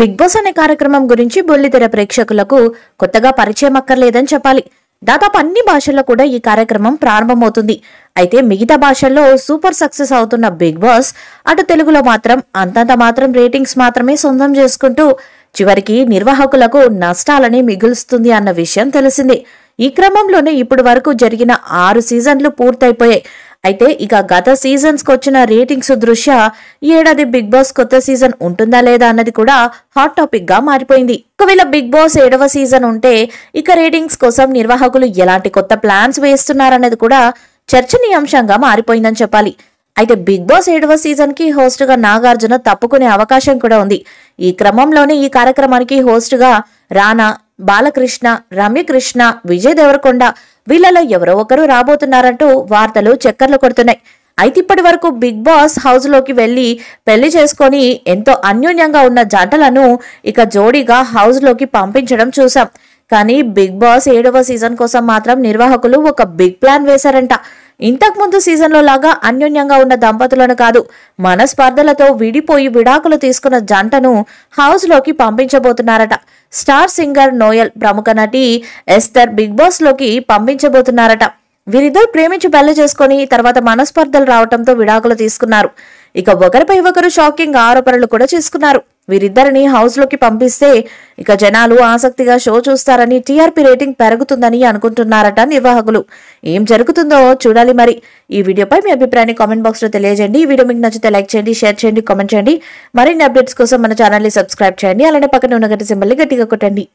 big boss అనే కార్యక్రమం గురించి బొల్లితెర ప్రేక్షకులకు కొత్తగా పరిచయం అక్కర్లేదని చెప్పాలి దాదాపు అన్ని భాషల్లో కూడా ఈ కార్యక్రమం ప్రారంభమవుతుంది అయితే మిగతా భాషల్లో సూపర్ సక్సెస్ అవుతున్న బిగ్ బాస్ అటు తెలుగులో మాత్రం అంతంత మాత్రం రేటింగ్స్ మాత్రమే సొంతం చేసుకుంటూ చివరికి నిర్వాహకులకు నష్టాలని మిగులుస్తుంది అన్న విషయం తెలిసిందే ఈ క్రమంలోనే ఇప్పటి వరకు జరిగిన ఆరు సీజన్లు పూర్తయిపోయాయి అయితే ఇక గత సీజన్స్కి వచ్చిన రేటింగ్స్ దృష్ట్యా ఈ ఏడాది బిగ్ బాస్ కొత్త సీజన్ ఉంటుందా లేదా అన్నది కూడా హాట్ టాపిక్గా మారిపోయింది ఒకవేళ బిగ్ బాస్ ఏడవ సీజన్ ఉంటే ఇక రేటింగ్స్ కోసం నిర్వాహకులు ఎలాంటి కొత్త ప్లాన్స్ వేస్తున్నారన్నది కూడా చర్చనీయాంశంగా మారిపోయిందని చెప్పాలి అయితే బిగ్ బాస్ ఏడవ సీజన్కి హోస్ట్గా నాగార్జున తప్పుకునే అవకాశం కూడా ఉంది ఈ క్రమంలోనే ఈ కార్యక్రమానికి హోస్ట్గా రానా బాలకృష్ణ రమ్యకృష్ణ విజయ్ దేవరకొండ వీళ్లలో ఎవరో ఒకరు రాబోతున్నారంటూ వార్తలు చక్కర్లు కొడుతున్నాయి అయితే ఇప్పటి వరకు బిగ్ బాస్ హౌస్లోకి వెళ్ళి పెళ్లి చేసుకొని ఎంతో అన్యోన్యంగా ఉన్న జంటలను ఇక జోడీగా హౌస్లోకి పంపించడం చూసాం కానీ బిగ్ బాస్ ఏడవ సీజన్ కోసం మాత్రం నిర్వాహకులు ఒక బిగ్ ప్లాన్ వేశారంట ఇంతకుముందు సీజన్లో లాగా అన్యోన్యంగా ఉన్న దంపతులను కాదు మనస్పర్ధలతో విడిపోయి విడాకులు తీసుకున్న జంటను హౌస్లోకి పంపించబోతున్నారట స్టార్ సింగర్ నోయల్ ప్రముఖ నటి ఎస్తర్ బిగ్ బాస్లోకి పంపించబోతున్నారట వీరిద్దరు ప్రేమించి పెళ్లి చేసుకొని తర్వాత మనస్పర్ధలు రావడంతో విడాకులు తీసుకున్నారు ఇక ఒకరిపై ఒకరు షాకింగ్ ఆరోపణలు కూడా చేసుకున్నారు వీరిద్దరిని హౌస్ లోకి పంపిస్తే ఇక జనాలు ఆసక్తిగా షో చూస్తారని టీఆర్పీ రేటింగ్ పెరుగుతుందని అనుకుంటున్నారట నిర్వాహకులు ఏం జరుగుతుందో చూడాలి మరి ఈ వీడియోపై మీ అభిప్రాయాన్ని కామెంట్ బాక్స్ లో తెలియజేయండి ఈ వీడియో మీకు నచ్చితే లైక్ చేయండి షేర్ చేయండి కామెంట్ చేయండి మరిన్ని అప్డేట్స్ కోసం మన ఛానల్ని సబ్స్క్రైబ్ చేయండి అలానే పక్కన ఉన్న గంట సింబల్ని గట్టిగా కొట్టండి